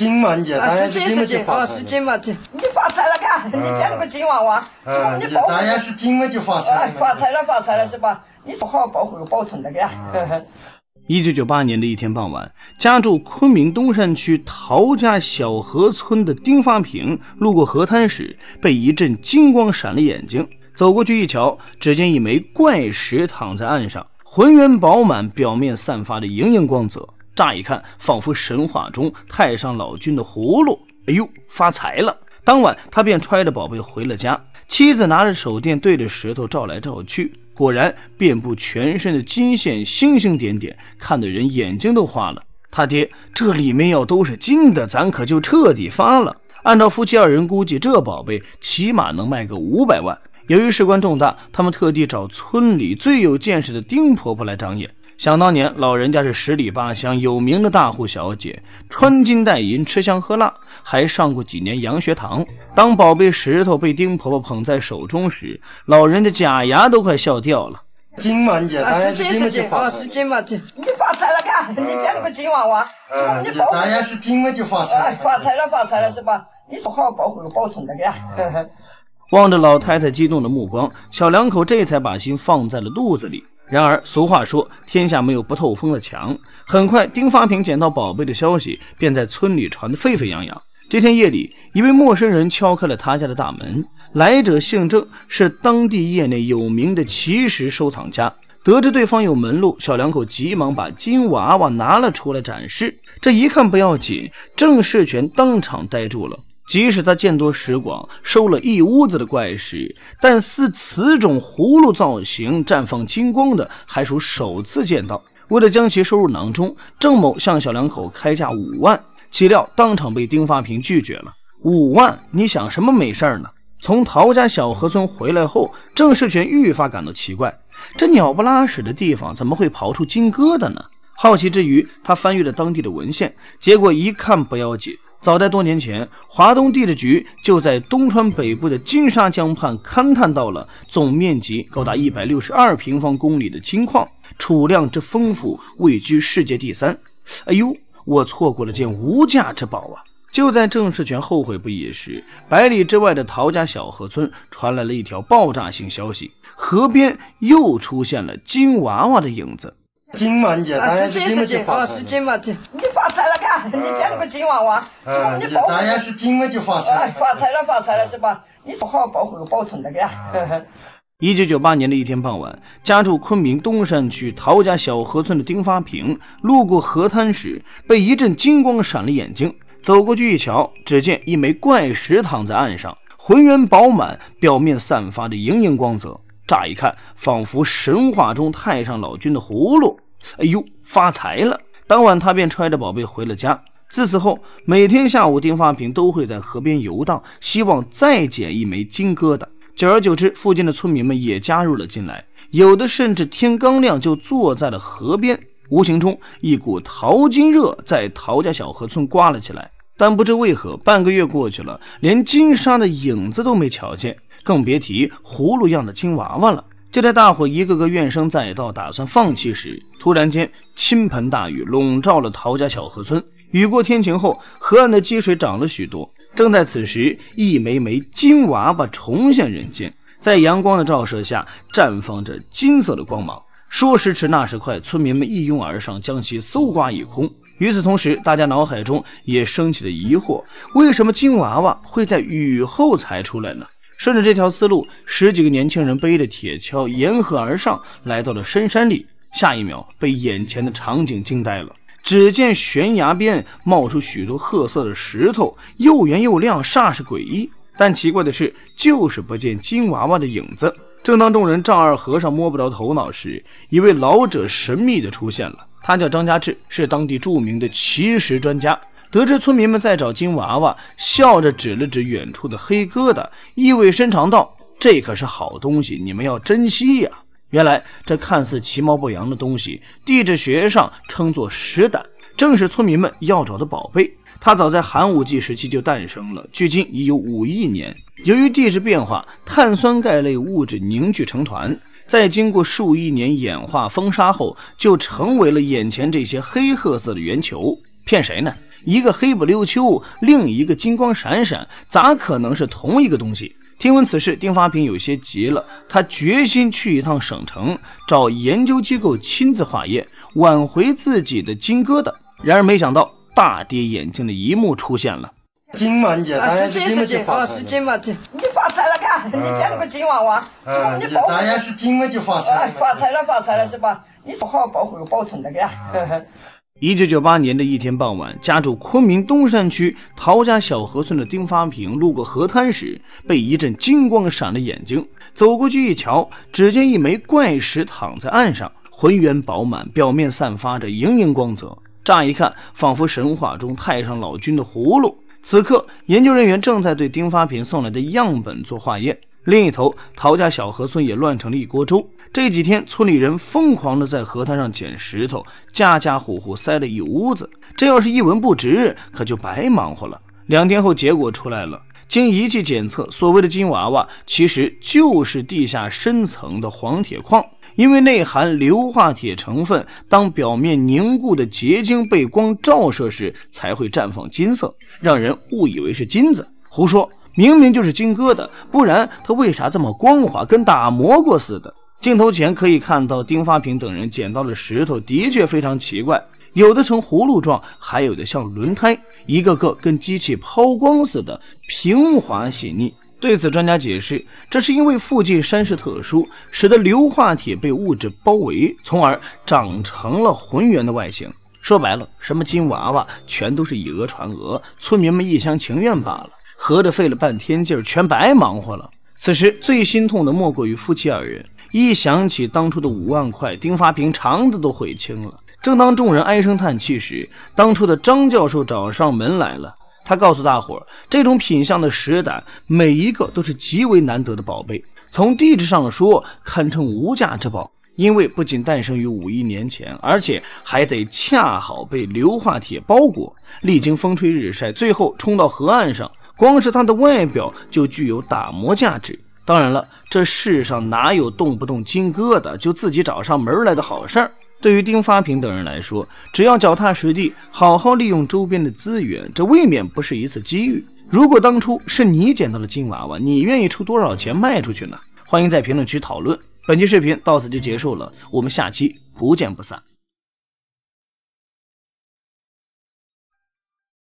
金嘛，你是金嘛就发，金嘛，你发财了，看，你捡了个金娃娃，你保护，要是金嘛就发财了。发财了，发财了，是吧？你做好保护，保存的个。一九九八年的一天傍晚，家住昆明东山区陶家小河村的丁发平路过河滩时，被一阵金光闪了眼睛。走过去一瞧，只见一枚怪石躺在岸上，浑圆饱满，表面散发着莹莹光泽。乍一看，仿佛神话中太上老君的葫芦。哎呦，发财了！当晚，他便揣着宝贝回了家。妻子拿着手电对着石头照来照去，果然遍布全身的金线星星点点，看的人眼睛都花了。他爹，这里面要都是金的，咱可就彻底发了。按照夫妻二人估计，这宝贝起码能卖个五百万。由于事关重大，他们特地找村里最有见识的丁婆婆来掌眼。想当年，老人家是十里八乡有名的大户小姐，穿金戴银，吃香喝辣，还上过几年洋学堂。当宝贝石头被丁婆婆捧在手中时，老人家假牙都快笑掉了。金娃娃，是金娃娃，是金娃娃，你发财了，看，你见过金娃娃？嗯，当然是金了，就发财，发财了，发财了，是吧？你好好保护，保存着干。望着老太太激动的目光，小两口这才把心放在了肚子里。然而，俗话说，天下没有不透风的墙。很快，丁发平捡到宝贝的消息便在村里传得沸沸扬扬。这天夜里，一位陌生人敲开了他家的大门，来者姓郑，是当地业内有名的奇石收藏家。得知对方有门路，小两口急忙把金娃娃拿了出来展示。这一看不要紧，郑世全当场呆住了。即使他见多识广，收了一屋子的怪石，但似此种葫芦造型、绽放金光的，还属首次见到。为了将其收入囊中，郑某向小两口开价五万，岂料当场被丁发平拒绝了。五万，你想什么美事儿呢？从陶家小河村回来后，郑世全愈发感到奇怪：这鸟不拉屎的地方，怎么会刨出金疙瘩呢？好奇之余，他翻阅了当地的文献，结果一看，不要紧。早在多年前，华东地质局就在东川北部的金沙江畔勘探到了总面积高达一百六十二平方公里的金矿储量之丰富，位居世界第三。哎呦，我错过了件无价之宝啊！就在郑世全后悔不已时，百里之外的陶家小河村传来了一条爆炸性消息：河边又出现了金娃娃的影子。金娃娃，啊，是金娃娃，是金娃娃，你发。你捡了个金娃娃，嗯，咱要是金了就发财，发财了发财了是吧？你好好保存保存的个。一九九八年的一天傍晚，家住昆明东山区陶家小河村的丁发平路过河滩时，被一阵金光闪了眼睛。走过去一瞧，只见一枚怪石躺在岸上，浑圆饱满，表面散发着莹莹光泽，乍一看仿佛神话中太上老君的葫芦。哎呦，发财了！当晚，他便揣着宝贝回了家。自此后，每天下午，丁发平都会在河边游荡，希望再捡一枚金疙瘩。久而久之，附近的村民们也加入了进来，有的甚至天刚亮就坐在了河边。无形中，一股淘金热在陶家小河村刮了起来。但不知为何，半个月过去了，连金沙的影子都没瞧见，更别提葫芦样的金娃娃了。就在大伙一个个怨声载道，打算放弃时，突然间倾盆大雨笼罩了陶家小河村。雨过天晴后，河岸的积水涨了许多。正在此时，一枚枚金娃娃重现人间，在阳光的照射下绽放着金色的光芒。说时迟，那时快，村民们一拥而上，将其搜刮一空。与此同时，大家脑海中也升起了疑惑：为什么金娃娃会在雨后才出来呢？顺着这条思路，十几个年轻人背着铁锹沿河而上，来到了深山里。下一秒，被眼前的场景惊呆了。只见悬崖边冒出许多褐色的石头，又圆又亮，煞是诡异。但奇怪的是，就是不见金娃娃的影子。正当众人丈二和尚摸不着头脑时，一位老者神秘的出现了。他叫张家志，是当地著名的奇石专家。得知村民们在找金娃娃，笑着指了指远处的黑疙瘩，意味深长道：“这可是好东西，你们要珍惜呀！”原来，这看似其貌不扬的东西，地质学上称作石胆，正是村民们要找的宝贝。它早在寒武纪时期就诞生了，距今已有五亿年。由于地质变化，碳酸钙类物质凝聚成团，在经过数亿年演化风沙后，就成为了眼前这些黑褐色的圆球。骗谁呢？一个黑不溜秋，另一个金光闪闪，咋可能是同一个东西？听闻此事，丁发平有些急了，他决心去一趟省城，找研究机构亲自化验，挽回自己的金疙瘩。然而，没想到大跌眼镜的一幕出现了：金嘛，你发财是金嘛，你发财了，看，你捡了个金娃娃，你保护，咱也是金嘛，就发财，发财了，发财了，是吧？你好好保护，保存那个。一九九八年的一天傍晚，家住昆明东山区陶家小河村的丁发平路过河滩时，被一阵金光闪了眼睛。走过去一瞧，只见一枚怪石躺在岸上，浑圆饱满，表面散发着莹莹光泽，乍一看仿佛神话中太上老君的葫芦。此刻，研究人员正在对丁发平送来的样本做化验。另一头，陶家小河村也乱成了一锅粥。这几天，村里人疯狂地在河滩上捡石头，家家户户塞了一屋子。这要是一文不值，可就白忙活了。两天后，结果出来了。经仪器检测，所谓的金娃娃其实就是地下深层的黄铁矿，因为内含硫化铁成分，当表面凝固的结晶被光照射时，才会绽放金色，让人误以为是金子。胡说。明明就是金疙瘩，不然他为啥这么光滑，跟打磨过似的？镜头前可以看到，丁发平等人捡到的石头的确非常奇怪，有的呈葫芦状，还有的像轮胎，一个个跟机器抛光似的平滑细腻。对此，专家解释，这是因为附近山势特殊，使得硫化铁被物质包围，从而长成了浑圆的外形。说白了，什么金娃娃，全都是以讹传讹，村民们一厢情愿罢了。合着费了半天劲儿，全白忙活了。此时最心痛的莫过于夫妻二人，一想起当初的五万块，丁发平肠子都悔青了。正当众人唉声叹气时，当初的张教授找上门来了。他告诉大伙儿，这种品相的石胆，每一个都是极为难得的宝贝。从地质上说，堪称无价之宝，因为不仅诞生于五亿年前，而且还得恰好被硫化铁包裹，历经风吹日晒，最后冲到河岸上。光是它的外表就具有打磨价值。当然了，这世上哪有动不动金疙瘩就自己找上门来的好事儿？对于丁发平等人来说，只要脚踏实地，好好利用周边的资源，这未免不是一次机遇。如果当初是你捡到了金娃娃，你愿意出多少钱卖出去呢？欢迎在评论区讨论。本期视频到此就结束了，我们下期不见不散。